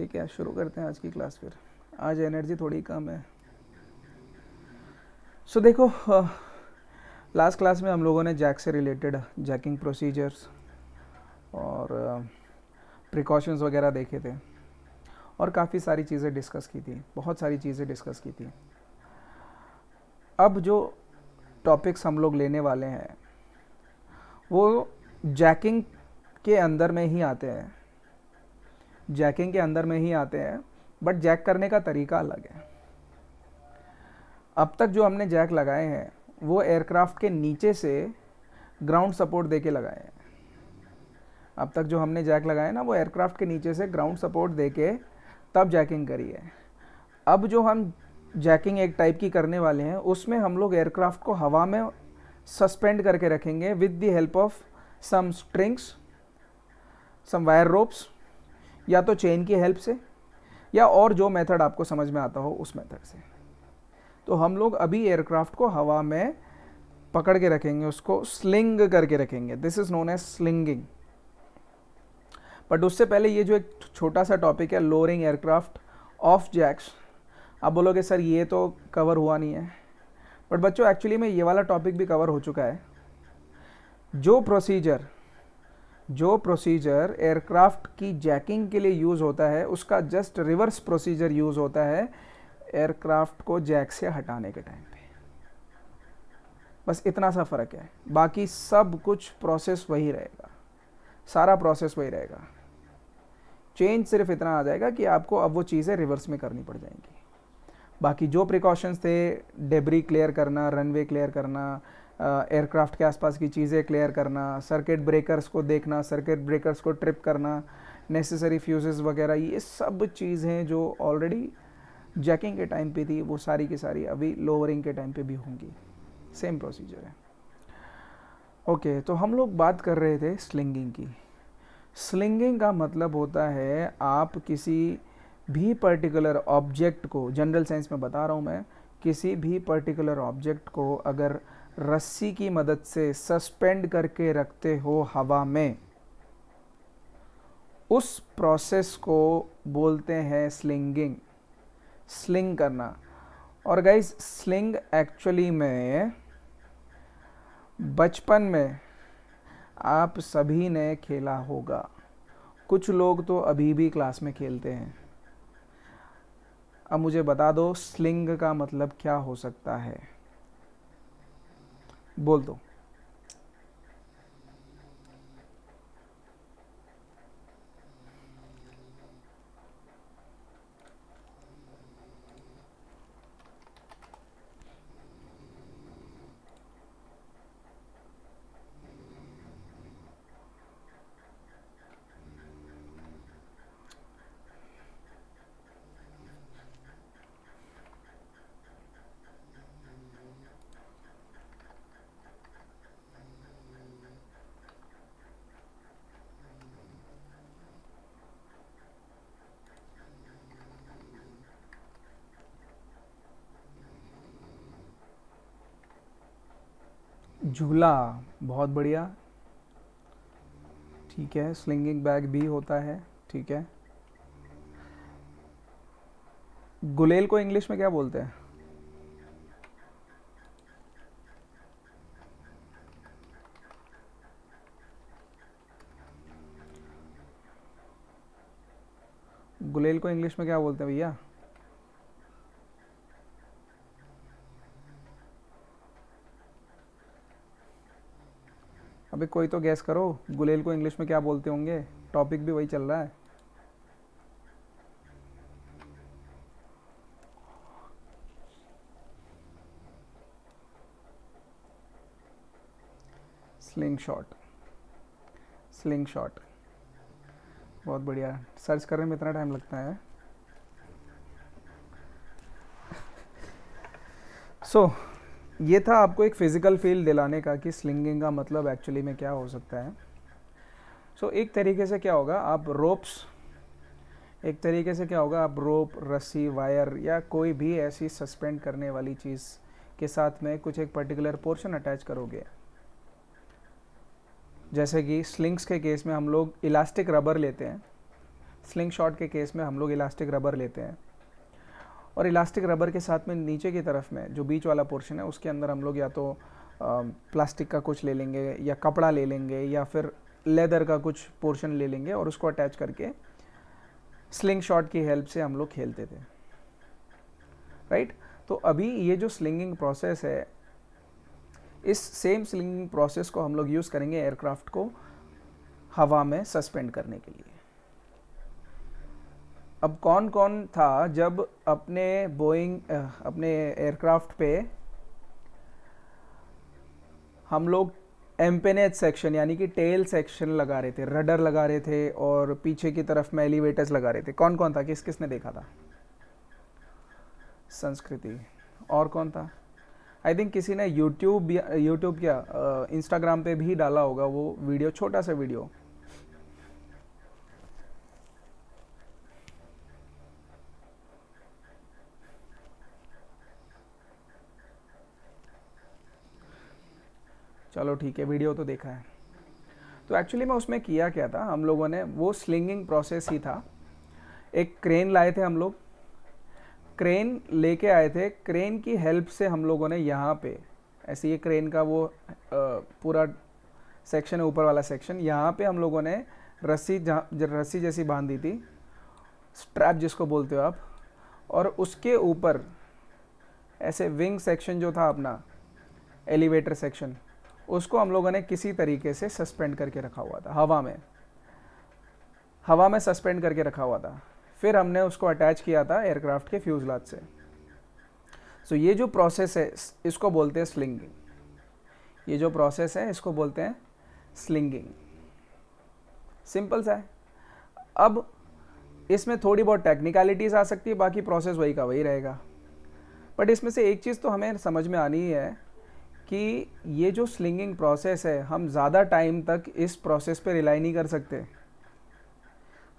ठीक है शुरू करते हैं आज की क्लास फिर आज एनर्जी थोड़ी कम है सो so, देखो लास्ट क्लास में हम लोगों ने जैक से रिलेटेड जैकिंग प्रोसीजर्स और प्रिकॉशंस वगैरह देखे थे और काफ़ी सारी चीज़ें डिस्कस की थी बहुत सारी चीज़ें डिस्कस की थी अब जो टॉपिक्स हम लोग लेने वाले हैं वो जैकिंग के अंदर में ही आते हैं जैकिंग के अंदर में ही आते हैं बट जैक करने का तरीका अलग है अब तक जो हमने जैक लगाए हैं वो एयरक्राफ्ट के नीचे से ग्राउंड सपोर्ट दे के लगाए हैं अब तक जो हमने जैक लगाए ना वो एयरक्राफ्ट के नीचे से ग्राउंड सपोर्ट दे के तब जैकिंग करी है अब जो हम जैकिंग एक टाइप की करने वाले हैं उसमें हम लोग एयरक्राफ्ट को हवा में सस्पेंड करके रखेंगे with the help of some strings some wire ropes या तो चेन की हेल्प से या और जो मेथड आपको समझ में आता हो उस मेथड से तो हम लोग अभी एयरक्राफ्ट को हवा में पकड़ के रखेंगे उसको स्लिंग करके रखेंगे this is known as slinging but उससे पहले ये जो एक छोटा सा टॉपिक है लोअरिंग एयरक्राफ्ट ऑफ जैक्स आप बोलोगे सर ये तो कवर हुआ नहीं है बट बच्चों एक्चुअली में ये वाला टॉपिक भी कवर हो चुका है जो प्रोसीजर जो प्रोसीजर एयरक्राफ्ट की जैकिंग के लिए यूज़ होता है उसका जस्ट रिवर्स प्रोसीजर यूज़ होता है एयरक्राफ्ट को जैक से हटाने के टाइम पे बस इतना सा फ़र्क है बाकी सब कुछ प्रोसेस वही रहेगा सारा प्रोसेस वही रहेगा चेंज सिर्फ इतना आ जाएगा कि आपको अब वो चीज़ें रिवर्स में करनी पड़ जाएंगी बाकी जो प्रिकॉशंस थे डेबरी क्लियर करना रनवे क्लियर करना एयरक्राफ्ट के आसपास की चीज़ें क्लियर करना सर्किट ब्रेकर्स को देखना सर्किट ब्रेकर्स को ट्रिप करना नेसेसरी फ्यूज़ वगैरह ये सब चीज़ें जो ऑलरेडी जैकिंग के टाइम पे थी वो सारी की सारी अभी लोअरिंग के टाइम पे भी होंगी सेम प्रोसीजर है ओके okay, तो हम लोग बात कर रहे थे स्लिंगिंग की स्लिंगिंग का मतलब होता है आप किसी भी पर्टिकुलर ऑब्जेक्ट को जनरल साइंस में बता रहा हूँ मैं किसी भी पर्टिकुलर ऑब्जेक्ट को अगर रस्सी की मदद से सस्पेंड करके रखते हो हवा में उस प्रोसेस को बोलते हैं स्लिंगिंग स्लिंग करना और गाइज स्लिंग एक्चुअली में बचपन में आप सभी ने खेला होगा कुछ लोग तो अभी भी क्लास में खेलते हैं अब मुझे बता दो स्लिंग का मतलब क्या हो सकता है बोल दो झूला बहुत बढ़िया ठीक है स्लिंगिंग बैग भी होता है ठीक है गुलेल को इंग्लिश में क्या बोलते हैं गुलेल को इंग्लिश में क्या बोलते हैं भैया अबे कोई तो गैस करो गुलेल को इंग्लिश में क्या बोलते होंगे टॉपिक भी वही चल रहा है स्लिंग शॉट स्लिंग शॉट बहुत बढ़िया सर्च करने में इतना टाइम लगता है सो so, ये था आपको एक फ़िज़िकल फील दिलाने का कि स्लिंगिंग का मतलब एक्चुअली में क्या हो सकता है सो so, एक तरीके से क्या होगा आप रोप्स एक तरीके से क्या होगा आप रोप रस्सी वायर या कोई भी ऐसी सस्पेंड करने वाली चीज़ के साथ में कुछ एक पर्टिकुलर पोर्शन अटैच करोगे जैसे कि स्लिंग्स के केस में हम लोग इलास्टिक रबर लेते हैं स्लिंग शॉट के केस में हम लोग इलास्टिक रबर लेते हैं और इलास्टिक रबर के साथ में नीचे की तरफ में जो बीच वाला पोर्शन है उसके अंदर हम लोग या तो प्लास्टिक का कुछ ले लेंगे या कपड़ा ले लेंगे या फिर लेदर का कुछ पोर्शन ले लेंगे और उसको अटैच करके स्लिंग शॉट की हेल्प से हम लोग खेलते थे राइट right? तो अभी ये जो स्लिंगिंग प्रोसेस है इस सेम स्लिंगिंग प्रोसेस को हम लोग यूज़ करेंगे एयरक्राफ्ट को हवा में सस्पेंड करने के लिए अब कौन कौन था जब अपने बोइंग अपने एयरक्राफ्ट पे हम लोग एम्पेनेज सेक्शन यानी कि टेल सेक्शन लगा रहे थे रडर लगा रहे थे और पीछे की तरफ में एलिवेटर्स लगा रहे थे कौन कौन था किस किसने देखा था संस्कृति और कौन था आई थिंक किसी ने यूट्यूब यूट्यूब क्या इंस्टाग्राम पे भी डाला होगा वो वीडियो छोटा सा वीडियो चलो ठीक है वीडियो तो देखा है तो एक्चुअली मैं उसमें किया क्या था हम लोगों ने वो स्लिंगिंग प्रोसेस ही था एक क्रेन लाए थे हम लोग क्रेन लेके आए थे क्रेन की हेल्प से हम लोगों ने यहाँ पे ऐसे ये क्रेन का वो आ, पूरा सेक्शन है ऊपर वाला सेक्शन यहाँ पे हम लोगों ने रस्सी जहाँ रस्सी जैसी बांध दी थी स्ट्रैप जिसको बोलते हो आप और उसके ऊपर ऐसे विंग सेक्शन जो था अपना एलिवेटर सेक्शन उसको हम लोगों ने किसी तरीके से सस्पेंड करके रखा हुआ था हवा में हवा में सस्पेंड करके रखा हुआ था फिर हमने उसको अटैच किया था एयरक्राफ्ट के फ्यूजलाज से सो so, ये जो प्रोसेस है इसको बोलते हैं स्लिंगिंग ये जो प्रोसेस है इसको बोलते हैं स्लिंगिंग सिंपल सा है अब इसमें थोड़ी बहुत टेक्निकलिटीज़ आ सकती है बाकी प्रोसेस वही का वही रहेगा बट इसमें से एक चीज़ तो हमें समझ में आनी ही है कि ये जो स्लिंगिंग प्रोसेस है हम ज़्यादा टाइम तक इस प्रोसेस पे रिलाई नहीं कर सकते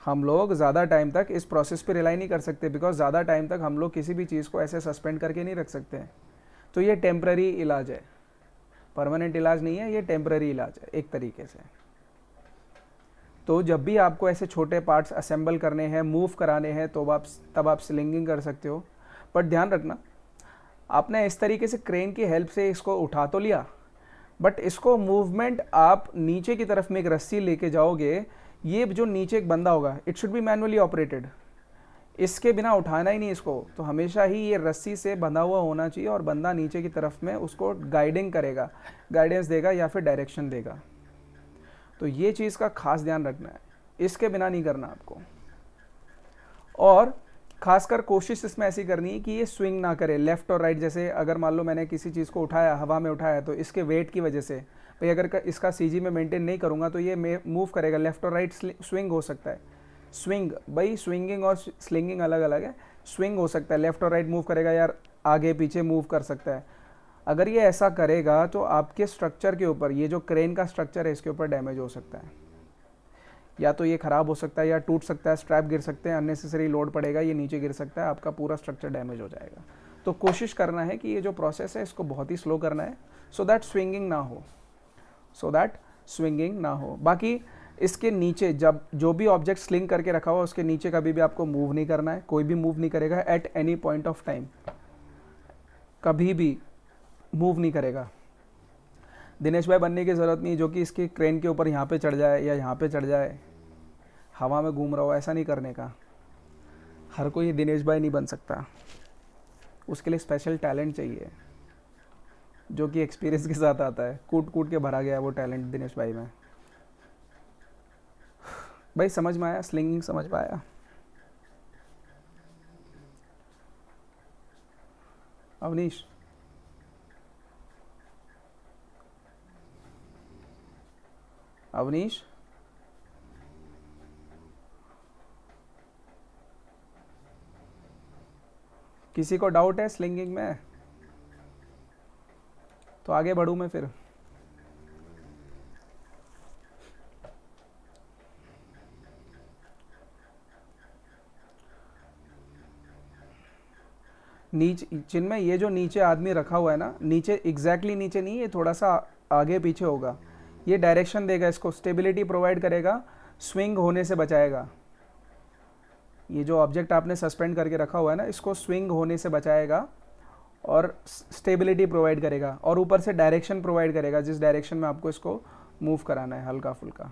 हम लोग ज़्यादा टाइम तक इस प्रोसेस पे रिलाई नहीं कर सकते बिकॉज ज़्यादा टाइम तक हम लोग किसी भी चीज़ को ऐसे सस्पेंड करके नहीं रख सकते तो ये टेम्प्ररी इलाज है परमानेंट इलाज नहीं है ये टेम्प्ररी इलाज है एक तरीके से तो जब भी आपको ऐसे छोटे पार्ट्स असेंबल करने हैं मूव कराने हैं तो आप तब आप स्लिंगिंग कर सकते हो बट ध्यान रखना आपने इस तरीके से क्रेन की हेल्प से इसको उठा तो लिया बट इसको मूवमेंट आप नीचे की तरफ में एक रस्सी लेके जाओगे ये जो नीचे एक बंदा होगा it should be manually operated इसके बिना उठाना ही नहीं इसको तो हमेशा ही ये रस्सी से बंधा हुआ होना चाहिए और बंदा नीचे की तरफ में उसको गाइडिंग करेगा गाइडेंस देगा या फिर डायरेक्शन देगा तो ये चीज़ का खास ध्यान रखना है इसके बिना नहीं करना आपको और खासकर कोशिश इसमें ऐसी करनी है कि ये स्विंग ना करे लेफ्ट और राइट जैसे अगर मान लो मैंने किसी चीज़ को उठाया हवा में उठाया तो इसके वेट की वजह से भाई अगर इसका सी जी में मेंटेन नहीं करूँगा तो ये मूव करेगा लेफ्ट और राइट स्विंग हो सकता है स्विंग भाई स्विंगिंग और स्लिंगिंग अलग अलग है स्विंग हो सकता है लेफ्ट और राइट मूव करेगा यार आगे पीछे मूव कर सकता है अगर ये ऐसा करेगा तो आपके स्ट्रक्चर के ऊपर ये जो क्रेन का स्ट्रक्चर है इसके ऊपर डैमेज हो सकता है या तो ये ख़राब हो सकता है या टूट सकता है स्ट्रैप गिर सकते हैं अननेसेसरी लोड पड़ेगा ये नीचे गिर सकता है आपका पूरा स्ट्रक्चर डैमेज हो जाएगा तो कोशिश करना है कि ये जो प्रोसेस है इसको बहुत ही स्लो करना है सो दैट स्विंगिंग ना हो सो दैट स्विंगिंग ना हो बाकी इसके नीचे जब जो भी ऑब्जेक्ट स्लिंग करके रखा हुआ उसके नीचे कभी भी आपको मूव नहीं करना है कोई भी मूव नहीं करेगा at any point of time कभी भी मूव नहीं करेगा दिनेश भाई बनने की ज़रूरत नहीं जो कि इसके क्रेन के ऊपर यहाँ पे चढ़ जाए या यहाँ पे चढ़ जाए हवा में घूम रहा हो ऐसा नहीं करने का हर कोई दिनेश भाई नहीं बन सकता उसके लिए स्पेशल टैलेंट चाहिए जो कि एक्सपीरियंस के साथ आता है कूट कूट के भरा गया है वो टैलेंट दिनेश भाई में भाई समझ में आया स्लिंगिंग समझ में आया अवनीश अवनीश किसी को डाउट है स्लिंगिंग में तो आगे बढ़ू मैं फिर चिन्ह जिनमें ये जो नीचे आदमी रखा हुआ है ना नीचे एग्जैक्टली नीचे नहीं ये थोड़ा सा आगे पीछे होगा ये डायरेक्शन देगा इसको स्टेबिलिटी प्रोवाइड करेगा स्विंग होने से बचाएगा ये जो ऑब्जेक्ट आपने सस्पेंड करके रखा हुआ है ना इसको स्विंग होने से बचाएगा और स्टेबिलिटी प्रोवाइड करेगा और ऊपर से डायरेक्शन प्रोवाइड करेगा जिस डायरेक्शन में आपको इसको मूव कराना है हल्का फुल्का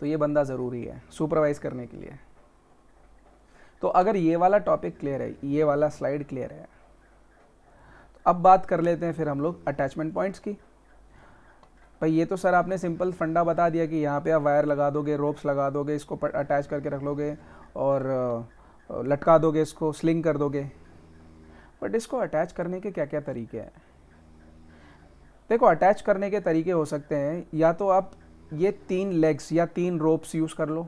तो ये बंदा ज़रूरी है सुपरवाइज करने के लिए तो अगर ये वाला टॉपिक क्लियर है ये वाला स्लाइड क्लियर है तो अब बात कर लेते हैं फिर हम लोग अटैचमेंट पॉइंट्स की भाई ये तो सर आपने सिंपल फंडा बता दिया कि यहाँ पे आप वायर लगा दोगे रोप्स लगा दोगे इसको अटैच करके रख लोगे और लटका दोगे इसको स्लिंग कर दोगे बट इसको अटैच करने के क्या क्या तरीके हैं देखो अटैच करने के तरीके हो सकते हैं या तो आप ये तीन लेग्स या तीन रोप्स यूज़ कर लो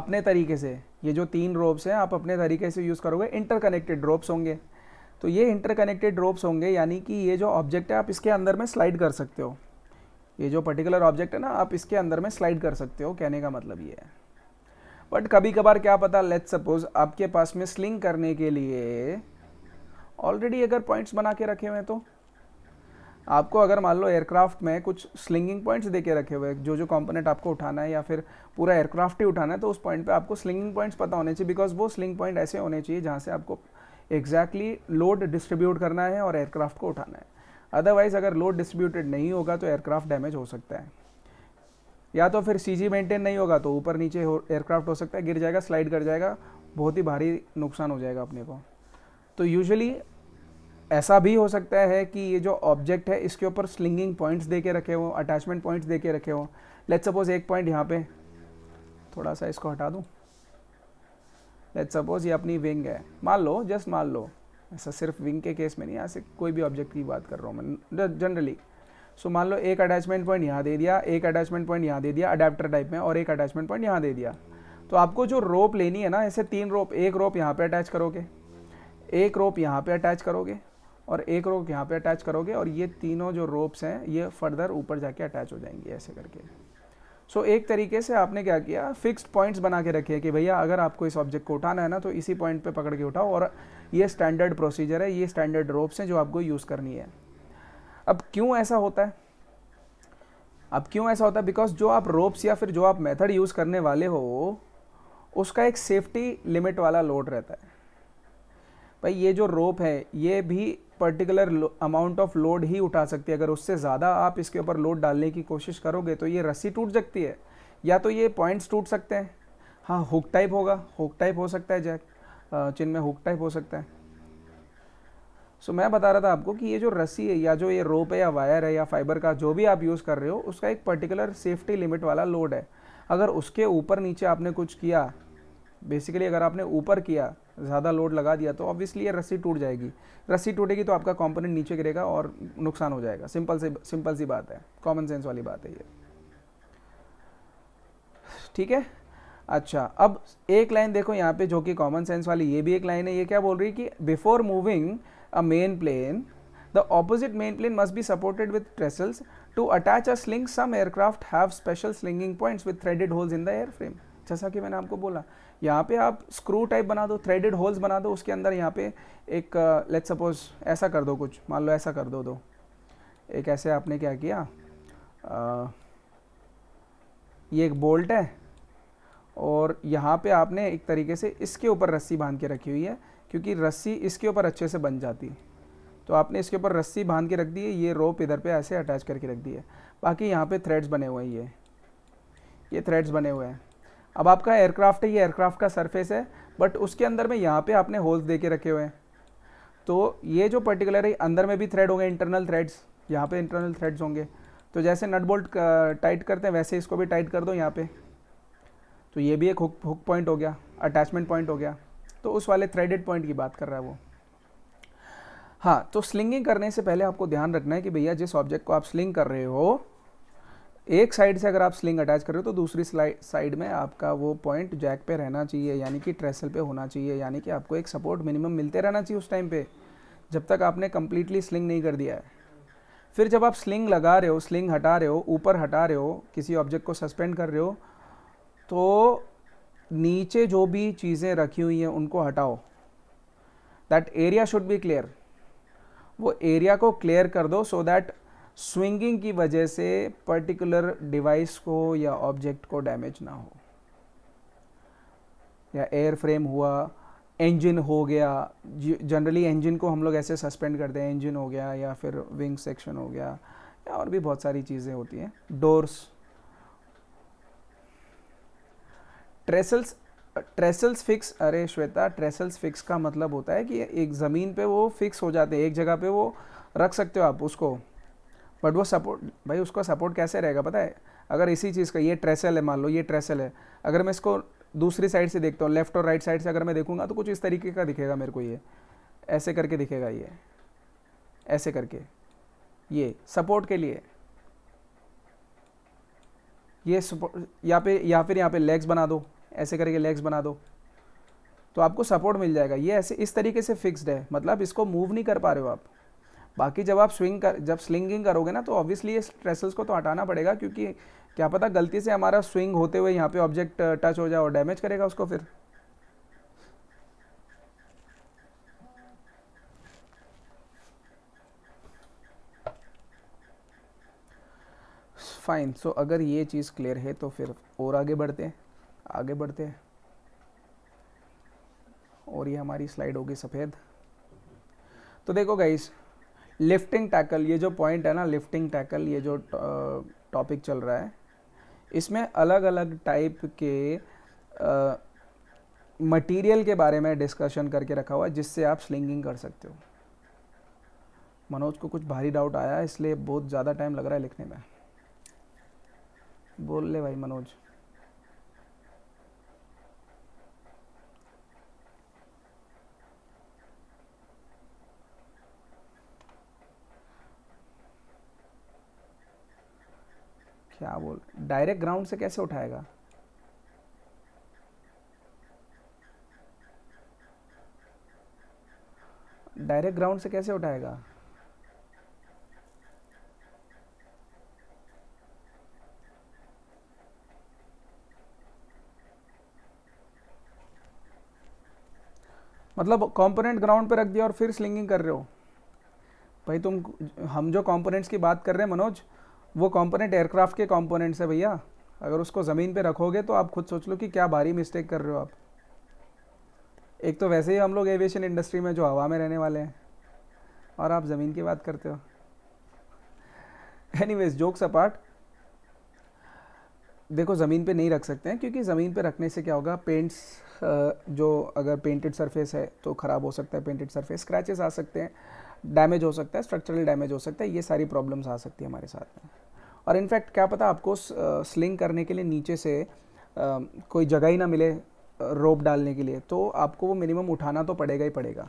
अपने तरीके से ये जो तीन रोप्स हैं आप अपने तरीके से यूज़ करोगे इंटरकनेक्टेड रोप्स होंगे तो ये इंटरकनेक्टेड रोप्स होंगे यानी कि ये जो ऑब्जेक्ट है आप इसके अंदर में स्लाइड कर सकते हो ये जो पर्टिकुलर ऑब्जेक्ट है ना आप इसके अंदर में स्लाइड कर सकते हो कहने का मतलब ये है बट कभी कभार क्या पता लेट सपोज आपके पास में स्लिंग करने के लिए ऑलरेडी अगर पॉइंट्स बना के रखे हुए हैं तो आपको अगर मान लो एयरक्राफ्ट में कुछ स्लिंगिंग पॉइंट्स दे के रखे हुए जो जो कंपोनेंट आपको उठाना है या फिर पूरा एयरक्राफ्ट ही उठाना है तो उस पॉइंट पे आपको स्लिंगिंग पॉइंट्स पता होने चाहिए बिकॉज वो स्लिंग पॉइंट ऐसे होने चाहिए जहाँ से आपको एग्जैक्टली लोड डिस्ट्रीब्यूट करना है और एयरक्राफ्ट को उठाना है अदरवाइज़ अगर लोड डिस्ट्रीब्यूटेड नहीं होगा तो एयरक्राफ्ट डैमेज हो सकता है या तो फिर सीजी मेंटेन नहीं होगा तो ऊपर नीचे हो एयरक्राफ्ट हो सकता है गिर जाएगा स्लाइड कर जाएगा बहुत ही भारी नुकसान हो जाएगा अपने को तो यूजुअली ऐसा भी हो सकता है कि ये जो ऑब्जेक्ट है इसके ऊपर स्लिंगिंग पॉइंट्स दे के रखे हो अटैचमेंट पॉइंट्स दे के रखे हो लेट्स सपोज एक पॉइंट यहाँ पे थोड़ा सा इसको हटा दूँ लेट्स सपोज ये अपनी विंग है मान लो जस्ट मान लो ऐसा सिर्फ विंग के केस में नहीं ऐसे कोई भी ऑब्जेक्ट की बात कर रहा हूँ मैं जनरली सो मान लो एक अटैचमेंट पॉइंट यहाँ दे दिया एक अटैचमेंट पॉइंट यहाँ दे दिया अडेप्टर टाइप में और एक अटैचमेंट पॉइंट यहाँ दे दिया तो आपको जो रोप लेनी है ना ऐसे तीन रोप एक रोप यहाँ पर अटैच करोगे एक रोप यहाँ पर अटैच करोगे और एक रोप यहाँ पर अटैच करोगे और ये तीनों जो रोप्स हैं ये फर्दर ऊपर जाके अटैच हो जाएंगे ऐसे करके सो so, एक तरीके से आपने क्या किया फिक्स्ड पॉइंट्स बना के रखे कि भैया अगर आपको इस ऑब्जेक्ट को उठाना है ना तो इसी पॉइंट पे पकड़ के उठाओ और ये स्टैंडर्ड प्रोसीजर है ये स्टैंडर्ड रोप्स हैं जो आपको यूज़ करनी है अब क्यों ऐसा होता है अब क्यों ऐसा होता है बिकॉज जो आप रोप्स या फिर जो आप मेथड यूज़ करने वाले हो उसका एक सेफ्टी लिमिट वाला लोड रहता है भाई ये जो रोप है ये भी पर्टिकुलर अमाउंट ऑफ लोड ही उठा सकती है अगर उससे ज़्यादा आप इसके ऊपर लोड डालने की कोशिश करोगे तो ये रस्सी टूट सकती है या तो ये पॉइंट्स टूट सकते हैं हाँ हुक टाइप होगा हुक टाइप हो सकता है जैक चिन में हुक टाइप हो सकता है सो मैं बता रहा था आपको कि ये जो रस्सी है या जो ये रोप है या वायर है या फाइबर का जो भी आप यूज़ कर रहे हो उसका एक पर्टिकुलर सेफ्टी लिमिट वाला लोड है अगर उसके ऊपर नीचे आपने कुछ किया बेसिकली अगर आपने ऊपर किया ज़्यादा लोड लगा दिया तो ऑब्वियसली ये रस्सी टूट जाएगी रस्सी टूटेगी तो आपका कंपोनेंट नीचे गिरेगा और नुकसान हो जाएगा सिंपल से सिंपल सी बात है कॉमन सेंस वाली बात है ये ठीक है अच्छा अब एक लाइन देखो यहाँ पे जो कि कॉमन सेंस वाली ये भी एक लाइन है ये क्या बोल रही है कि before moving a main plane, the opposite main plane must be supported with trestles. To attach a sling, some aircraft have special slinging points with threaded holes in the airframe. जैसा कि मैंने आपको बोला यहाँ पे आप स्क्रू टाइप बना दो थ्रेडेड होल्स बना दो उसके अंदर यहाँ पे एक लेट्स सपोज ऐसा कर दो कुछ मान लो ऐसा कर दो दो एक ऐसे आपने क्या किया uh, ये एक बोल्ट है और यहाँ पे आपने एक तरीके से इसके ऊपर रस्सी बांध के रखी हुई है क्योंकि रस्सी इसके ऊपर अच्छे से बन जाती है तो आपने इसके ऊपर रस्सी बांध के रख दी है ये रोप इधर पे ऐसे अटैच करके रख दी है बाकी यहाँ पे थ्रेड्स बने हुए हैं ये ये थ्रेड्स बने हुए हैं अब आपका एयरक्राफ्ट है ये एयरक्राफ्ट का सरफेस है बट उसके अंदर में यहाँ पे आपने होल्स दे के रखे हुए हैं तो ये जो पर्टिकुलर है अंदर में भी थ्रेड होंगे इंटरनल थ्रेड्स यहाँ पर इंटरनल थ्रेड्स होंगे तो जैसे नट बोल्ट टाइट करते हैं वैसे इसको भी टाइट कर दो यहाँ पर तो ये भी एक हुक हुक पॉइंट हो गया अटैचमेंट पॉइंट हो गया तो उस वाले थ्रेडेड पॉइंट की बात कर रहा है वो हाँ तो स्लिंगिंग करने से पहले आपको ध्यान रखना है कि भैया जिस ऑब्जेक्ट को आप स्लिंग कर रहे हो एक साइड से अगर आप स्लिंग अटैच कर रहे हो तो दूसरी साइड में आपका वो पॉइंट जैक पे रहना चाहिए यानी कि ट्रेसल पे होना चाहिए यानी कि आपको एक सपोर्ट मिनिमम मिलते रहना चाहिए उस टाइम पे जब तक आपने कम्प्लीटली स्लिंग नहीं कर दिया है फिर जब आप स्लिंग लगा रहे हो स्लिंग हटा रहे हो ऊपर हटा रहे हो किसी ऑब्जेक्ट को सस्पेंड कर रहे हो तो नीचे जो भी चीज़ें रखी हुई हैं उनको हटाओ that area should be clear वो एरिया को क्लियर कर दो सो दैट स्विंगिंग की वजह से पर्टिकुलर डिवाइस को या ऑब्जेक्ट को डैमेज ना हो या एयर फ्रेम हुआ इंजन हो गया जनरली इंजन को हम लोग ऐसे सस्पेंड करते हैं इंजन हो गया या फिर विंग सेक्शन हो गया या और भी बहुत सारी चीज़ें होती हैं डोर्स ट्रेसल्स ट्रेसल्स फिक्स अरे श्वेता ट्रेसल्स फिक्स का मतलब होता है कि एक ज़मीन पे वो फिक्स हो जाते हैं एक जगह पे वो रख सकते हो आप उसको बट वो सपोर्ट भाई उसका सपोर्ट कैसे रहेगा पता है अगर इसी चीज़ का ये ट्रेसल है मान लो ये ट्रेसल है अगर मैं इसको दूसरी साइड से देखता हूँ लेफ्ट और राइट साइड से अगर मैं देखूँगा तो कुछ इस तरीके का दिखेगा मेरे को ये ऐसे करके दिखेगा ये ऐसे करके ये सपोर्ट के लिए ये सपोर्ट या पे या फिर यहाँ पे लेग्स बना दो ऐसे करके लेग्स बना दो तो आपको सपोर्ट मिल जाएगा ये ऐसे इस तरीके से फिक्स्ड है मतलब इसको मूव नहीं कर पा रहे हो आप बाकी जब आप स्विंग कर जब स्लिंगिंग करोगे ना तो ऑब्वियसली ये स्ट्रेसल्स को तो हटाना पड़ेगा क्योंकि क्या पता गलती से हमारा स्विंग होते हुए यहाँ पे ऑब्जेक्ट टच uh, हो जाए और डैमेज करेगा उसको फिर फाइन सो so, अगर ये चीज़ क्लियर है तो फिर और आगे बढ़ते हैं आगे बढ़ते हैं और ये हमारी स्लाइड होगी सफ़ेद तो देखो गाइस लिफ्टिंग टैकल ये जो पॉइंट है ना लिफ्टिंग टैकल ये जो टॉपिक चल रहा है इसमें अलग अलग टाइप के मटेरियल के बारे में डिस्कशन करके रखा हुआ है जिससे आप स्लिंगिंग कर सकते हो मनोज को कुछ भारी डाउट आया इसलिए बहुत ज़्यादा टाइम लग रहा है लिखने में बोल ले भाई मनोज क्या बोल डायरेक्ट ग्राउंड से कैसे उठाएगा डायरेक्ट ग्राउंड से कैसे उठाएगा मतलब कंपोनेंट ग्राउंड पे रख दिया और फिर स्लिंगिंग कर रहे हो भाई तुम हम जो कंपोनेंट्स की बात कर रहे हैं मनोज वो कॉम्पोनेंट एयरक्राफ्ट के कॉम्पोनेंट्स है भैया अगर उसको ज़मीन पे रखोगे तो आप खुद सोच लो कि क्या भारी मिस्टेक कर रहे हो आप एक तो वैसे ही हम लोग एविएशन इंडस्ट्री में जो हवा में रहने वाले हैं और आप ज़मीन की बात करते हो वेज जोक्स अपार्ट देखो ज़मीन पे नहीं रख सकते हैं क्योंकि ज़मीन पे रखने से क्या होगा पेंट्स जो अगर पेंटेड सरफेस है तो ख़राब हो सकता है पेंटेड सरफेस स्क्रैचेस आ सकते हैं डैमेज हो सकता है स्ट्रक्चरल डैमेज हो सकता है ये सारी प्रॉब्लम्स आ सकती है हमारे साथ में और इनफैक्ट क्या पता आपको स्लिंग करने के लिए नीचे से कोई जगह ही ना मिले रोप डालने के लिए तो आपको वो मिनिमम उठाना तो पड़ेगा ही पड़ेगा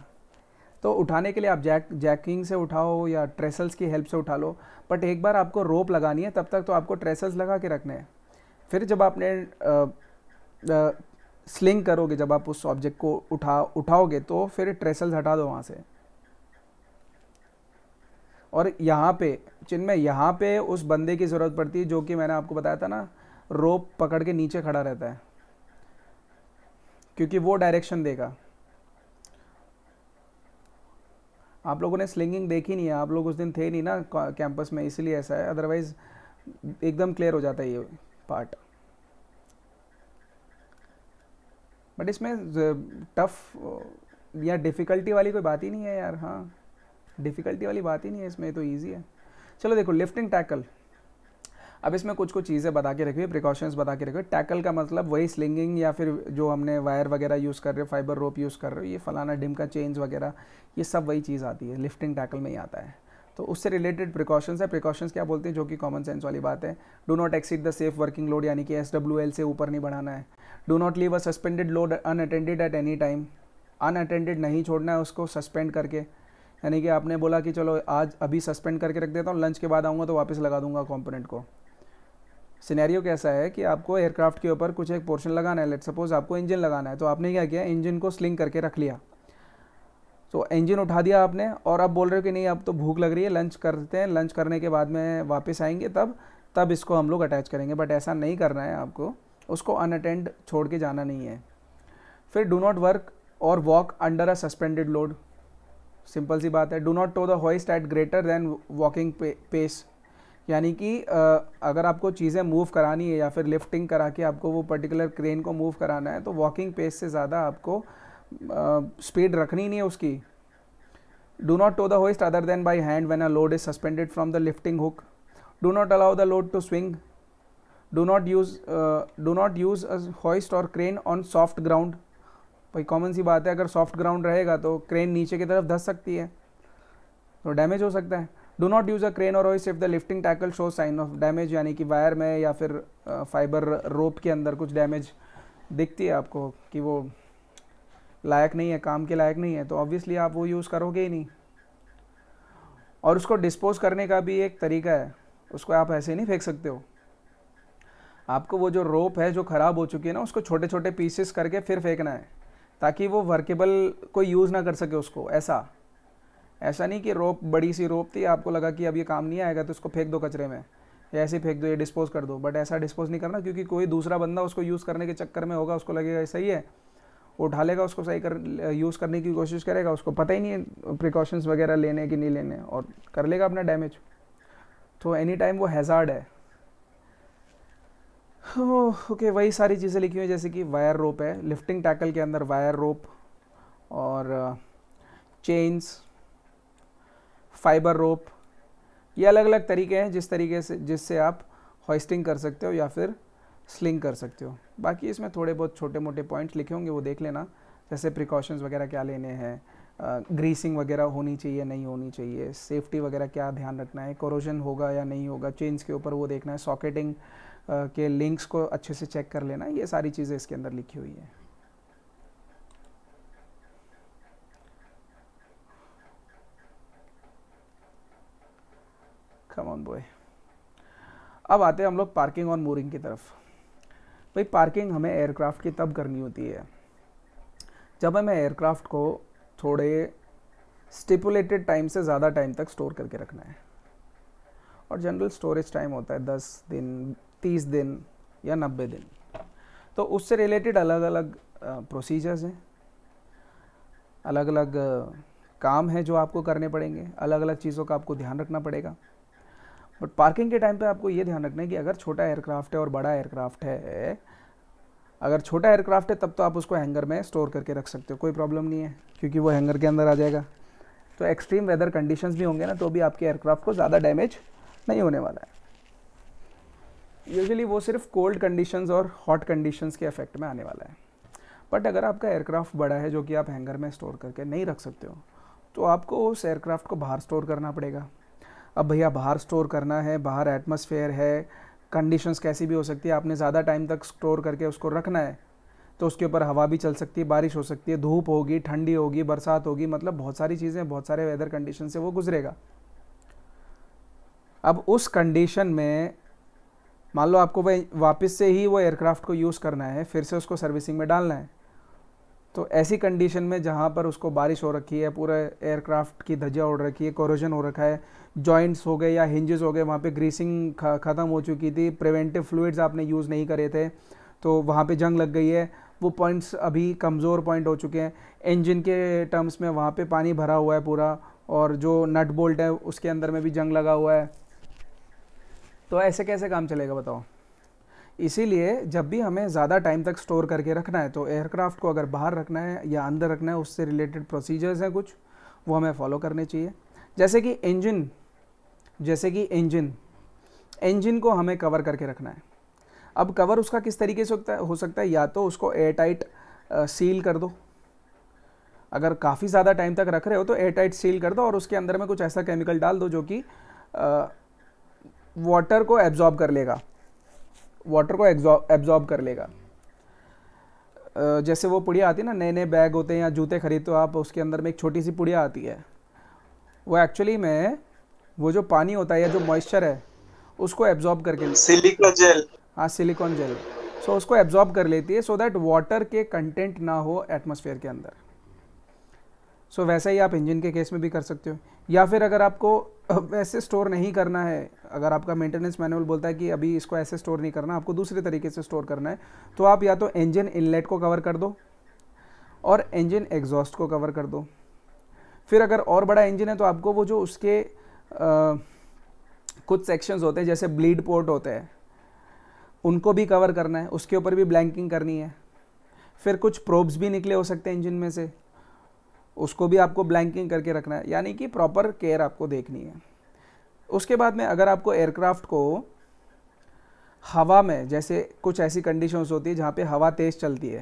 तो उठाने के लिए आप जैक जैकिंग से उठाओ या ट्रेसल्स की हेल्प से उठा लो बट एक बार आपको रोप लगानी है तब तक तो आपको ट्रेसल्स लगा के रखने हैं फिर जब आपने स्लिंग करोगे जब आप उस ऑब्जेक्ट को उठा उठाओगे तो फिर ट्रेसल्स हटा दो वहाँ से और यहाँ पे में यहाँ पे उस बंदे की ज़रूरत पड़ती है जो कि मैंने आपको बताया था ना रोप पकड़ के नीचे खड़ा रहता है क्योंकि वो डायरेक्शन देगा आप लोगों ने स्लिंगिंग देखी नहीं है आप लोग उस दिन थे नहीं ना कैंपस में इसीलिए ऐसा है अदरवाइज़ एकदम क्लियर हो जाता है ये पार्ट बट इसमें टफ या डिफ़िकल्टी वाली कोई बात ही नहीं है यार हाँ डिफ़िकल्टी वाली बात ही नहीं है इसमें तो ईजी है चलो देखो लिफ्टिंग टैकल अब इसमें कुछ कुछ चीज़ें बता के रखी हुई प्रिकॉशंस बता के रखिए टैकल का मतलब वही स्लिंगिंग या फिर जो हमने वायर वगैरह यूज़ कर रहे हो फाइबर रोप यूज़ कर रहे हो ये फलाना डिम का चेंज वगैरह ये सब वही चीज़ आती है लिफ्टिंग टैकल में ही आता है तो उससे रिलेटेड प्रिकॉशंस है प्रिकॉशंस क्या बोलते हैं जो कि कॉमन सेंस वाली बात है do not exceed the safe working load यानी कि एस डब्ल्यू एल से ऊपर नहीं बढ़ाना है do not leave a suspended load unattended at any time unattended नहीं छोड़ना है उसको सस्पेंड करके यानी कि आपने बोला कि चलो आज अभी सस्पेंड करके रख देता हूँ लंच के बाद आऊँगा तो वापस लगा दूंगा कॉम्पोनेंट को सिनेरियो कैसा है कि आपको एयरक्राफ्ट के ऊपर कुछ एक पोर्शन लगाना है लेट सपोज आपको इंजन लगाना है तो आपने क्या किया इंजन को स्लिंग करके रख लिया तो इंजन उठा दिया आपने और अब बोल रहे हो कि नहीं अब तो भूख लग रही है लंच करते हैं लंच करने के बाद में वापस आएंगे तब तब इसको हम लोग अटैच करेंगे बट ऐसा नहीं करना है आपको उसको अनअटेंड छोड़ के जाना नहीं है फिर do not work or walk under a suspended load simple सी बात है do not tow the hoist at greater than walking pace यानी कि अगर आपको चीज़ें मूव करानी है या फिर लिफ्टिंग करा के आपको वो पर्टिकुलर क्रेन को मूव कराना है तो वॉकिंग पेस से ज़्यादा आपको स्पीड रखनी नहीं है उसकी do not tow the hoist other than by hand when a load is suspended from the lifting hook do not allow the load to swing do not use do not use a hoist or crane on soft ground भाई common सी बात है अगर soft ground रहेगा तो crane नीचे की तरफ धस सकती है तो डैमेज हो सकता है do not use a crane or hoist if the lifting tackle show sign of damage यानी कि वायर में या फिर फाइबर रोप के अंदर कुछ डैमेज दिखती है आपको कि वो लायक नहीं है काम के लायक नहीं है तो ऑब्वियसली आप वो यूज़ करोगे ही नहीं और उसको डिस्पोज करने का भी एक तरीका है उसको आप ऐसे नहीं फेंक सकते हो आपको वो जो रोप है जो ख़राब हो चुकी है ना उसको छोटे छोटे पीसेस करके फिर फेंकना है ताकि वो वर्केबल कोई यूज़ ना कर सके उसको ऐसा ऐसा नहीं कि रोप बड़ी सी रोप थी आपको लगा कि अब ये काम नहीं आएगा तो इसको फेंक दो कचरे में या ऐसे फेंक दो ये डिस्पोज कर दो बट ऐसा डिस्पोज नहीं करना क्योंकि कोई दूसरा बंदा उसको यूज़ करने के चक्कर में होगा उसको लगेगा सही है वो उठा लेगा उसको सही कर यूज़ करने की कोशिश करेगा उसको पता ही नहीं है प्रिकॉशंस वगैरह लेने कि नहीं लेने और कर लेगा अपना डैमेज तो एनी टाइम वो हैज़ार्ड है ओके okay, वही सारी चीज़ें लिखी हुई हैं जैसे कि वायर रोप है लिफ्टिंग टैकल के अंदर वायर रोप और चेन्स फाइबर रोप ये अलग अलग तरीके हैं जिस तरीके से जिससे आप हॉइस्टिंग कर सकते हो या फिर स्लिंग कर सकते हो बाकी इसमें थोड़े बहुत छोटे मोटे पॉइंट्स लिखे होंगे वो देख लेना जैसे प्रिकॉशंस वगैरह क्या लेने हैं ग्रीसिंग uh, वगैरह होनी चाहिए नहीं होनी चाहिए सेफ्टी वगैरह क्या ध्यान रखना है कोरोजन होगा या नहीं होगा चेंज के ऊपर वो देखना है सॉकेटिंग के लिंक्स को अच्छे से चेक कर लेना ये सारी चीज़ें इसके अंदर लिखी हुई हैं कमॉन बॉय अब आते हैं हम लोग पार्किंग ऑन मूरिंग की तरफ भाई पार्किंग हमें एयरक्राफ्ट की तब करनी होती है जब हमें एयरक्राफ्ट को थोड़े स्टिपुलेटेड टाइम से ज़्यादा टाइम तक स्टोर करके रखना है और जनरल स्टोरेज टाइम होता है दस दिन तीस दिन या नब्बे दिन तो उससे रिलेटेड अलग अलग प्रोसीजर्स हैं अलग अलग काम हैं जो आपको करने पड़ेंगे अलग अलग चीज़ों का आपको ध्यान रखना पड़ेगा बट पार्किंग के टाइम पे आपको ये ध्यान रखना है कि अगर छोटा एयरक्राफ्ट है और बड़ा एयरक्राफ्ट है अगर छोटा एयरक्राफ्ट है तब तो आप उसको हैंगर में स्टोर करके रख सकते हो कोई प्रॉब्लम नहीं है क्योंकि वो हैंगर के अंदर आ जाएगा तो एक्सट्रीम वेदर कंडीशंस भी होंगे ना तो भी आपके एयरक्राफ्ट को ज़्यादा डैमेज नहीं होने वाला है यूजली वो सिर्फ कोल्ड कंडीशंस और हॉट कंडीशंस के इफेक्ट में आने वाला है बट अगर आपका एयरक्राफ्ट बड़ा है जो कि आप हैंगर में स्टोर करके नहीं रख सकते हो तो आपको उस एयरक्राफ्ट को बाहर स्टोर करना पड़ेगा अब भैया बाहर स्टोर करना है बाहर एटमोसफेयर है कंडीशंस कैसी भी हो सकती है आपने ज़्यादा टाइम तक स्टोर करके उसको रखना है तो उसके ऊपर हवा भी चल सकती है बारिश हो सकती है धूप होगी ठंडी होगी बरसात होगी मतलब बहुत सारी चीज़ें बहुत सारे वेदर कंडीशन से वो गुजरेगा अब उस कंडीशन में मान लो आपको भाई वापस से ही वो एयरक्राफ्ट को यूज़ करना है फिर से उसको सर्विसिंग में डालना है तो ऐसी कंडीशन में जहाँ पर उसको बारिश हो रखी है पूरा एयरक्राफ्ट की धजा उड़ रखी है कोरोजन हो रखा है जॉइंट्स हो गए या हिंजेस हो गए वहाँ पे ग्रीसिंग ख़त्म हो चुकी थी प्रिवेंटिव फ्लूड्स आपने यूज़ नहीं करे थे तो वहाँ पे जंग लग गई है वो पॉइंट्स अभी कमज़ोर पॉइंट हो चुके हैं इंजन के टर्म्स में वहाँ पर पानी भरा हुआ है पूरा और जो नट बोल्ट है उसके अंदर में भी जंग लगा हुआ है तो ऐसे कैसे काम चलेगा बताओ इसीलिए जब भी हमें ज़्यादा टाइम तक स्टोर करके रखना है तो एयरक्राफ्ट को अगर बाहर रखना है या अंदर रखना है उससे रिलेटेड प्रोसीजर्स हैं कुछ वो हमें फॉलो करने चाहिए जैसे कि इंजन जैसे कि इंजन इंजन को हमें कवर करके रखना है अब कवर उसका किस तरीके से होता है हो सकता है या तो उसको एयर टाइट सील कर दो अगर काफ़ी ज़्यादा टाइम तक रख रहे हो तो एयर टाइट सील कर दो और उसके अंदर में कुछ ऐसा केमिकल डाल दो जो कि वाटर को एब्जॉर्ब कर लेगा वाटर को एब्जॉर्ब कर लेगा जैसे वो पुड़िया आती है ना नए नए बैग होते हैं या जूते खरीदते तो आप उसके अंदर में एक छोटी सी पुड़िया आती है वो एक्चुअली में वो जो पानी होता है या जो मॉइस्चर है उसको एब्जॉर्ब करके सिलिकॉन जेल हाँ सिलिकॉन जेल सो उसको एब्जॉर्ब कर लेती है सो दैट वाटर के कंटेंट ना हो एटमोसफेयर के अंदर सो so, वैसा ही आप इंजन के केस में भी कर सकते हो या फिर अगर आपको ऐसे स्टोर नहीं करना है अगर आपका मेंटेनेंस मैनुअल बोलता है कि अभी इसको ऐसे स्टोर नहीं करना आपको दूसरे तरीके से स्टोर करना है तो आप या तो इंजन इनलेट को कवर कर दो और इंजन एग्जॉस्ट को कवर कर दो फिर अगर और बड़ा इंजन है तो आपको वो जो उसके आ, कुछ सेक्शंस होते हैं जैसे ब्लीड पोर्ट होते हैं उनको भी कवर करना है उसके ऊपर भी ब्लैंकिंग करनी है फिर कुछ प्रोब्स भी निकले हो सकते हैं इंजन में से उसको भी आपको ब्लैंकिंग करके रखना है यानी कि प्रॉपर केयर आपको देखनी है उसके बाद में अगर आपको एयरक्राफ्ट को हवा में जैसे कुछ ऐसी कंडीशंस होती है जहाँ पे हवा तेज़ चलती है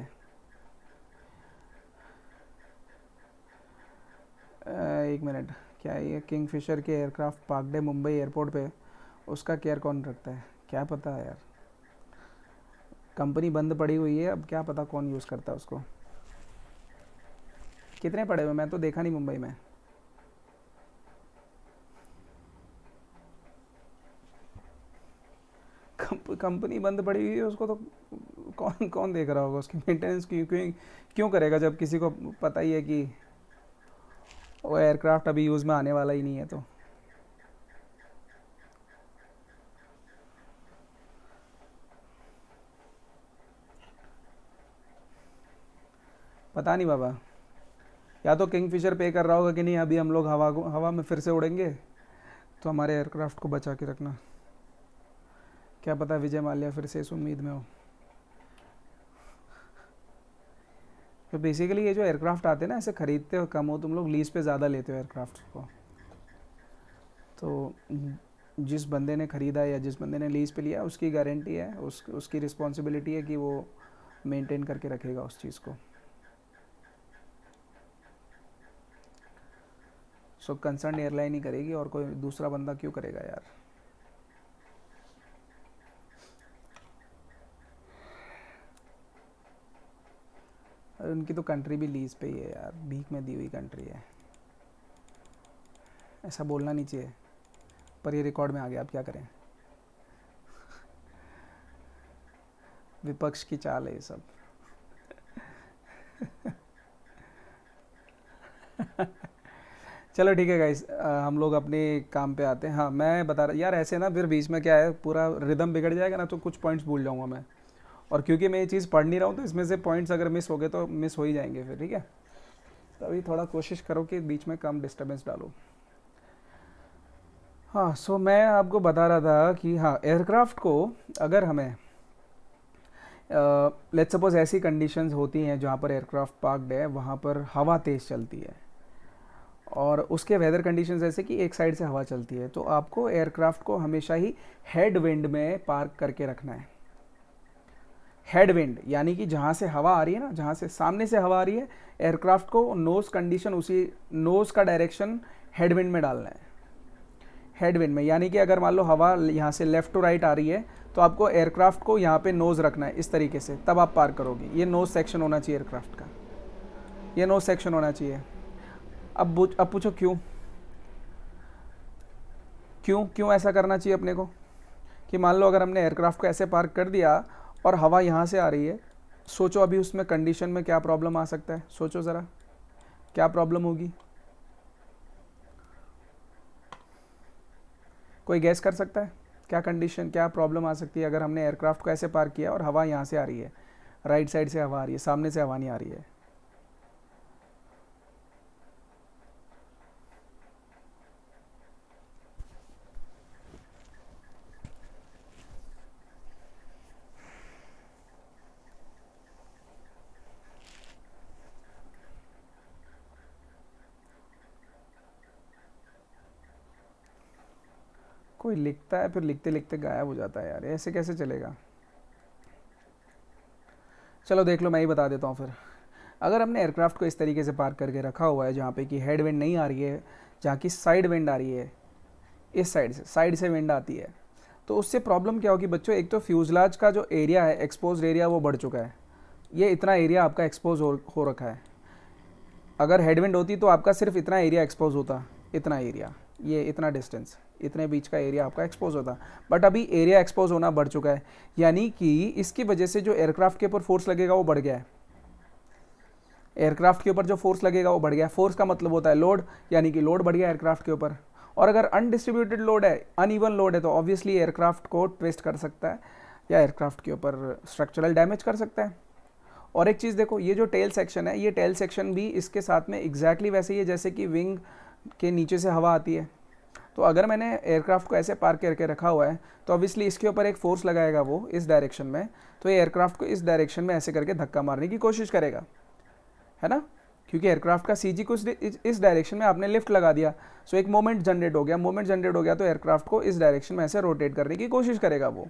एक मिनट क्या ये किंग फिशर के एयरक्राफ्ट पाकडे मुंबई एयरपोर्ट पे उसका केयर कौन रखता है क्या पता है यार कंपनी बंद पड़ी हुई है अब क्या पता कौन यूज़ करता है उसको कितने पड़े हुए मैं तो देखा नहीं मुंबई में कंपनी बंद पड़ी हुई है उसको तो कौन कौन देख रहा होगा उसकी मेंटेनेंस क्यों क्यों क्यों करेगा जब किसी को पता ही है कि वो एयरक्राफ्ट अभी यूज़ में आने वाला ही नहीं है तो पता नहीं बाबा या तो किंगफिशर पे कर रहा होगा कि नहीं अभी हम लोग हवा को हवा में फिर से उड़ेंगे तो हमारे एयरक्राफ्ट को बचा के रखना क्या पता विजय माल्या फिर से इस उम्मीद में हो तो बेसिकली ये जो एयरक्राफ्ट आते हैं ना ऐसे ख़रीदते हो कम हो तुम लोग लीज पे ज़्यादा लेते हो एयरक्राफ्ट को तो जिस बंदे ने ख़रीदा या जिस बंदे ने लीज़ पे लिया उसकी गारंटी है उस उसकी रिस्पॉन्सिबिलिटी है कि वो मेंटेन करके रखेगा उस चीज़ को सो कंसर्न एयरलाइन ही करेगी और कोई दूसरा बंदा क्यों करेगा यार उनकी तो कंट्री भी लीज पे ही है यार भीख में दी हुई कंट्री है ऐसा बोलना नहीं चाहिए पर ये रिकॉर्ड में आ गया आप क्या करें विपक्ष की चाल है ये सब चलो ठीक है गाइस हम लोग अपने काम पे आते हैं हाँ मैं बता रहा यार ऐसे ना फिर बीच में क्या है पूरा रिदम बिगड़ जाएगा ना तो कुछ पॉइंट्स भूल जाऊँगा मैं और क्योंकि मैं ये चीज़ पढ़ नहीं रहा हूँ तो इसमें से पॉइंट्स अगर मिस हो गए तो मिस हो ही जाएंगे फिर ठीक है तो अभी थोड़ा कोशिश करो कि बीच में कम डिस्टर्बेंस डालो हाँ सो मैं आपको बता रहा था कि हाँ एयरक्राफ्ट को अगर हमें लेट्स सपोज ऐसी कंडीशंस होती हैं जहाँ पर एयरक्राफ्ट पार्कड है वहाँ पर हवा तेज़ चलती है और उसके वेदर कंडीशंस ऐसे कि एक साइड से हवा चलती है तो आपको एयरक्राफ्ट को हमेशा ही हेड विंड में पार्क करके रखना है हेड विंड यानी कि जहाँ से हवा आ रही है ना जहाँ से सामने से हवा आ रही है एयरक्राफ्ट को नोज़ कंडीशन उसी नोज़ का डायरेक्शन हेड विंड में डालना है हेड विंड में यानी कि अगर मान लो हवा यहाँ से लेफ़्ट टू राइट आ रही है तो आपको एयरक्राफ्ट को यहाँ पे नोज़ रखना है इस तरीके से तब आप पार करोगे ये नोज़ सेक्शन होना चाहिए एयरक्राफ्ट का ये नोज़ सेक्शन होना चाहिए अब अब पूछो क्यों क्यों क्यों ऐसा करना चाहिए अपने को कि मान लो अगर हमने एयरक्राफ्ट को ऐसे पार्क कर दिया और हवा यहाँ से आ रही है सोचो अभी उसमें कंडीशन में क्या प्रॉब्लम आ सकता है सोचो ज़रा क्या प्रॉब्लम होगी कोई गैस कर सकता है क्या कंडीशन क्या प्रॉब्लम आ सकती है अगर हमने एयरक्राफ्ट को ऐसे पार्क किया और हवा यहाँ से आ रही है राइट साइड से हवा आ रही है सामने से हवा नहीं आ रही है कोई लिखता है फिर लिखते लिखते गायब हो जाता है यार ऐसे कैसे चलेगा चलो देख लो मैं ही बता देता हूँ फिर अगर हमने एयरक्राफ्ट को इस तरीके से पार्क करके रखा हुआ है जहाँ पे कि हेड विंड नहीं आ रही है जहाँ की साइड विंड आ रही है इस साइड से साइड से विंड आती है तो उससे प्रॉब्लम क्या होगी बच्चों एक तो फ्यूजलाज का जो एरिया है एक्सपोज एरिया वो बढ़ चुका है ये इतना एरिया आपका एक्सपोज हो, हो रखा है अगर हेडविंड होती तो आपका सिर्फ इतना एरिया एक्सपोज होता इतना एरिया ये इतना डिस्टेंस इतने बीच का एरिया आपका एक्सपोज होता बट अभी एरिया एक्सपोज होना बढ़ चुका है यानी कि इसकी वजह से जो एयरक्राफ्ट के ऊपर फोर्स लगेगा वो बढ़ गया है एयरक्राफ्ट के ऊपर जो फोर्स लगेगा वो बढ़ गया है फोर्स का मतलब होता है लोड यानी कि लोड बढ़ गया एयरक्राफ्ट के ऊपर और अगर अनडिस्ट्रीब्यूटेड लोड है अनइवन लोड है तो ऑब्वियसली एयरक्राफ्ट को ट्विस्ट कर सकता है या एयरक्राफ्ट के ऊपर स्ट्रक्चरल डैमेज कर सकता है और एक चीज़ देखो ये जो टेल सेक्शन है ये टेल सेक्शन भी इसके साथ में एग्जैक्टली exactly वैसे ही है जैसे कि विंग के नीचे से हवा आती है तो अगर मैंने एयरक्राफ्ट को ऐसे पार्क करके रखा हुआ है तो ऑब्वियसली इसके ऊपर एक फोर्स लगाएगा वो इस डायरेक्शन में तो ये एयरक्राफ्ट को इस डायरेक्शन में ऐसे करके धक्का मारने की कोशिश करेगा है ना क्योंकि एयरक्राफ्ट का सी जी इस डायरेक्शन में आपने लिफ्ट लगा दिया सो एक मोमेंट जनरेट हो गया मोमेंट जनरेट हो गया तो एयरक्राफ्ट को इस डायरेक्शन में ऐसे रोटेट करने की कोशिश करेगा वो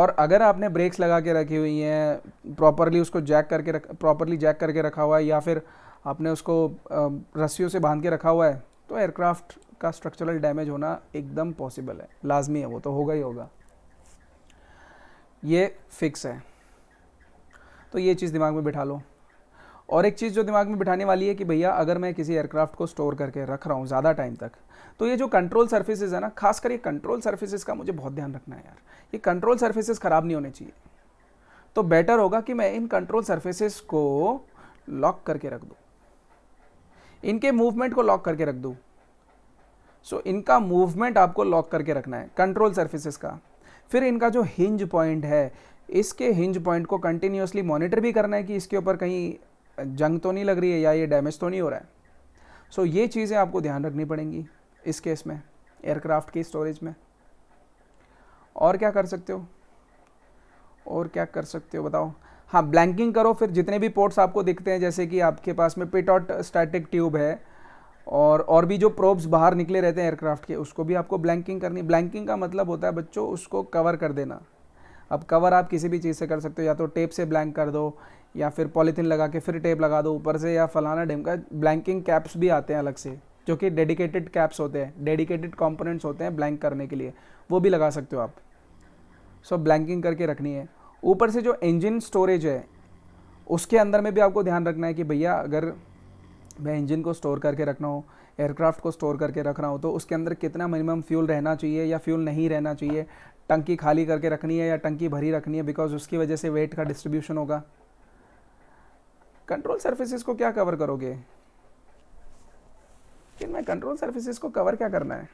और अगर आपने ब्रेक्स लगा के रखी हुई हैं प्रॉपरली उसको जैक करके रख प्रॉपरली जैक करके रखा हुआ है या फिर आपने उसको रस्सियों से बांध के रखा हुआ है तो एयरक्राफ्ट का स्ट्रक्चरल डैमेज होना एकदम पॉसिबल है लाजमी है वो तो होगा ही होगा ये फिक्स है तो ये चीज़ दिमाग में बिठा लो और एक चीज़ जो दिमाग में बिठाने वाली है कि भैया अगर मैं किसी एयरक्राफ्ट को स्टोर करके रख रहा हूँ ज़्यादा टाइम तक तो ये जो कंट्रोल सर्फिसेज है ना खासकर ये कंट्रोल सर्फिसेज का मुझे बहुत ध्यान रखना है यार ये कंट्रोल सर्फिसेज ख़राब नहीं होने चाहिए तो बेटर होगा कि मैं इन कंट्रोल सर्फेसेस को लॉक करके रख दूँ इनके मूवमेंट को लॉक करके रख दू सो so, इनका मूवमेंट आपको लॉक करके रखना है कंट्रोल सर्फिसेस का फिर इनका जो हिंज पॉइंट है इसके हिंज पॉइंट को कंटिन्यूसली मॉनिटर भी करना है कि इसके ऊपर कहीं जंग तो नहीं लग रही है या ये डैमेज तो नहीं हो रहा है सो so, ये चीज़ें आपको ध्यान रखनी पड़ेंगी इस केस में एयरक्राफ्ट की स्टोरेज में और क्या कर सकते हो और क्या कर सकते हो बताओ हाँ ब्लैंकिंग करो फिर जितने भी पोर्ट्स आपको दिखते हैं जैसे कि आपके पास में पिट आउट स्टैटिक ट्यूब है और और भी जो प्रोब्स बाहर निकले रहते हैं एयरक्राफ्ट के उसको भी आपको ब्लैंकिंग करनी ब्लैंकिंग का मतलब होता है बच्चों उसको कवर कर देना अब कवर आप किसी भी चीज़ से कर सकते हो या तो टेप से ब्लैंक कर दो या फिर पॉलीथीन लगा के फिर टेप लगा दो ऊपर से या फलाना डेम का ब्लैंकिंग कैप्स भी आते हैं अलग से जो कि डेडिकेटेड कैप्स होते हैं डेडिकेटेड कॉम्पोनेंट्स होते हैं ब्लैंक करने के लिए वो भी लगा सकते हो आप सो ब्लैंकिंग करके रखनी है ऊपर से जो इंजन स्टोरेज है उसके अंदर में भी आपको ध्यान रखना है कि भैया अगर मैं इंजन को स्टोर करके रहा हूँ एयरक्राफ्ट को स्टोर करके रख रहा हूँ तो उसके अंदर कितना मिनिमम फ्यूल रहना चाहिए या फ्यूल नहीं रहना चाहिए टंकी खाली करके रखनी है या टंकी भरी रखनी है बिकॉज उसकी वजह से वेट का डिस्ट्रीब्यूशन होगा कंट्रोल सर्विसेज को क्या कवर करोगे लेकिन मैं कंट्रोल सर्विसेज को कवर क्या करना है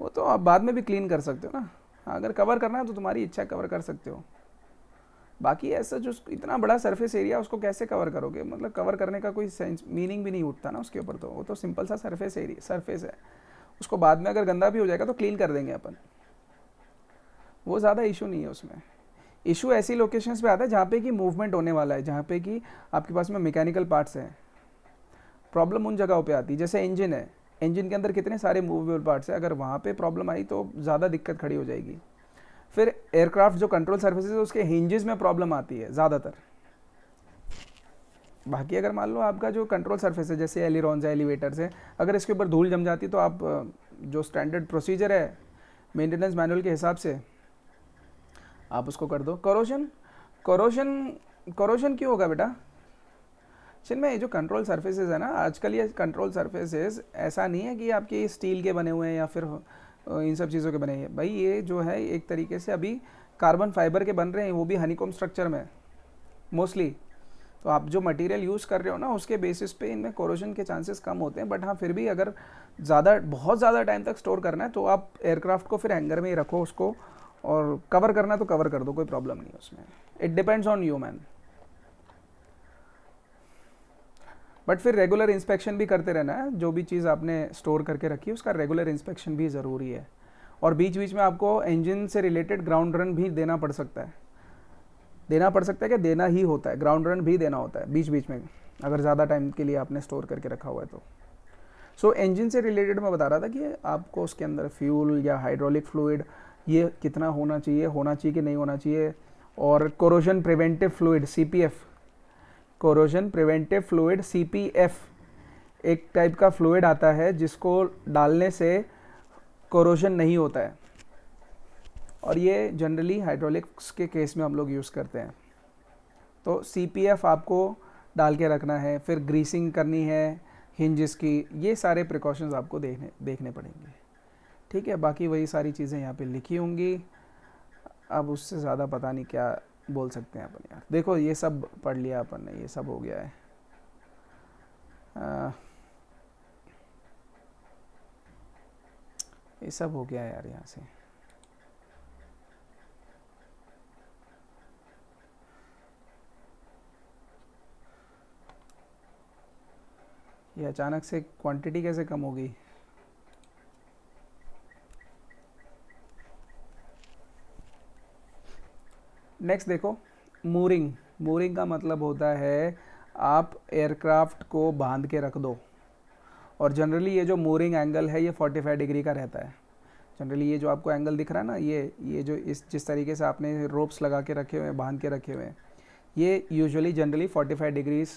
वो तो आप बाद में भी क्लीन कर सकते हो ना हाँ, अगर कवर करना है तो तुम्हारी इच्छा कवर कर सकते हो बाकी ऐसा जो इतना बड़ा सरफेस एरिया उसको कैसे कवर करोगे मतलब कवर करने का कोई सेंस मीनिंग भी नहीं उठता ना उसके ऊपर तो वो तो सिंपल सा सरफेस एरिया सरफेस है उसको बाद में अगर गंदा भी हो जाएगा तो क्लीन कर देंगे अपन वो ज़्यादा इशू नहीं है उसमें इशू ऐसी लोकेशंस पे आता है जहाँ पे कि मूवमेंट होने वाला है जहाँ पे कि आपके पास में मैकेनिकल पार्ट्स हैं प्रॉब्लम उन जगहों पे आती है जैसे इंजन है इंजन के अंदर कितने सारे मूवेबल पार्ट्स हैं अगर वहाँ पे प्रॉब्लम आई तो ज़्यादा दिक्कत खड़ी हो जाएगी फिर एयरक्राफ्ट जो कंट्रोल सर्विस है उसके हिंजेस में प्रॉब्लम आती है ज़्यादातर बाकी अगर मान लो आपका जो कंट्रोल सर्फेस है जैसे एलिरॉन्स है एलिवेटर्स है अगर इसके ऊपर धूल जम जाती तो आप जो स्टैंडर्ड प्रोसीजर है मेंटेनेंस मैनुअल के हिसाब से आप उसको कर दो करोशन करोशन करोशन क्यों होगा बेटा में ये जो कंट्रोल सर्फेसेज है ना आजकल ये कंट्रोल सर्फेसेज ऐसा नहीं है कि आपके स्टील के बने हुए हैं या फिर इन सब चीज़ों के बने हैं भाई ये जो है एक तरीके से अभी कार्बन फाइबर के बन रहे हैं वो भी हनीकॉम स्ट्रक्चर में मोस्टली तो आप जो मटेरियल यूज़ कर रहे हो ना उसके बेसिस पे इनमें कोरोजन के चांसेस कम होते हैं बट हाँ फिर भी अगर ज़्यादा बहुत ज़्यादा टाइम तक स्टोर करना है तो आप एयरक्राफ्ट को फिर हैंगर में ही रखो उसको और कवर करना तो कवर कर दो कोई प्रॉब्लम नहीं है उसमें it depends on you man but फिर रेगुलर इंस्पेक्शन भी करते रहना है जो भी चीज़ आपने स्टोर करके रखी है उसका रेगुलर इंस्पेक्शन भी ज़रूरी है और बीच बीच में आपको इंजन से रिलेटेड ग्राउंड रन भी देना पड़ सकता है देना पड़ सकता है कि देना ही होता है ग्राउंड रन भी देना होता है बीच बीच में अगर ज़्यादा टाइम के लिए आपने स्टोर करके रखा हुआ है तो सो so, इंजन से रिलेटेड मैं बता रहा था कि आपको उसके अंदर फ्यूल या हाइड्रोलिक फ्लूड ये कितना होना चाहिए होना चाहिए कि नहीं होना चाहिए और कोरोजन प्रिवेंटिव फ्लूड सी कोरोजन प्रिवेंटिव फ्लूड सी एक टाइप का फ्लूड आता है जिसको डालने से कोरोजन नहीं होता है और ये जनरली हाइड्रोलिक्स के केस में हम लोग यूज़ करते हैं तो सी आपको डाल के रखना है फिर ग्रीसिंग करनी है हिंजिस की ये सारे प्रिकॉशंस आपको देखने देखने पड़ेंगे ठीक है बाकी वही सारी चीज़ें यहाँ पे लिखी होंगी अब उससे ज़्यादा पता नहीं क्या बोल सकते हैं अपन यार देखो ये सब पढ़ लिया अपन ने ये सब हो गया है आ, ये सब हो गया यार यहाँ से ये अचानक से क्वांटिटी कैसे कम होगी नेक्स्ट देखो मूरिंग मूरिंग का मतलब होता है आप एयरक्राफ्ट को बांध के रख दो और जनरली ये जो मूरिंग एंगल है ये 45 डिग्री का रहता है जनरली ये जो आपको एंगल दिख रहा है ना ये ये जो इस जिस तरीके से आपने रोप्स लगा के रखे हुए हैं बांध के रखे हुए हैं ये यूजुअली जनरली 45 डिग्रीज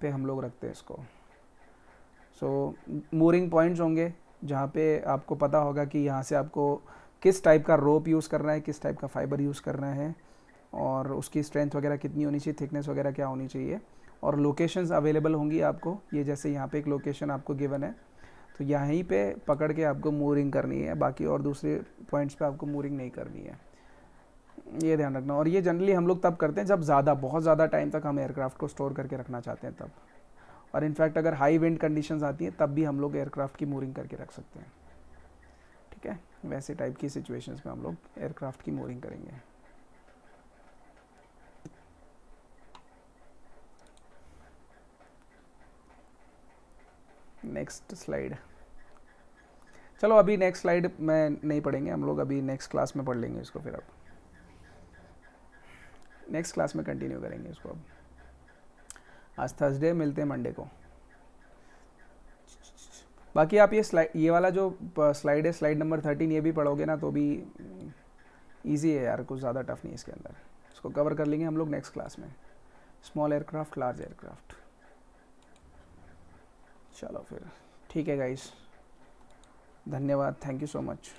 पे हम लोग रखते हैं इसको सो मूरिंग पॉइंट्स होंगे जहाँ पे आपको पता होगा कि यहाँ से आपको किस टाइप का रोप यूज़ करना है किस टाइप का फाइबर यूज़ करना है और उसकी स्ट्रेंथ वगैरह कितनी होनी चाहिए थिकनेस वगैरह क्या होनी चाहिए और लोकेशंस अवेलेबल होंगी आपको ये जैसे यहाँ पे एक लोकेशन आपको गिवन है तो यहीं पे पकड़ के आपको मूविंग करनी है बाकी और दूसरे पॉइंट्स पे आपको मूविंग नहीं करनी है ये ध्यान रखना और ये जनरली हम लोग तब करते हैं जब ज़्यादा बहुत ज़्यादा टाइम तक हम एयरक्राफ्ट को स्टोर करके रखना चाहते हैं तब और इनफैक्ट अगर हाई विंड कंडीशन आती हैं तब भी हम लोग एयरक्राफ्ट की मूविंग करके रख सकते हैं ठीक है वैसे टाइप की सिचुएशन में हम लोग एयरक्राफ्ट की मूविंग करेंगे नेक्स्ट स्लाइड चलो अभी नेक्स्ट स्लाइड में नहीं पढ़ेंगे हम लोग अभी नेक्स्ट क्लास में पढ़ लेंगे इसको फिर अब नेक्स्ट क्लास में कंटिन्यू करेंगे इसको अब आज थर्सडे मिलते हैं मंडे को बाकी आप ये स्लाइड ये वाला जो स्लाइड है स्लाइड नंबर थर्टीन ये भी पढ़ोगे ना तो भी इजी mm, है यार कुछ ज़्यादा टफ नहीं है इसके अंदर इसको कवर कर लेंगे हम लोग नेक्स्ट क्लास में स्मॉल एयरक्राफ्ट लार्ज एयरक्राफ्ट चलो फिर ठीक है गाइस धन्यवाद थैंक यू सो मच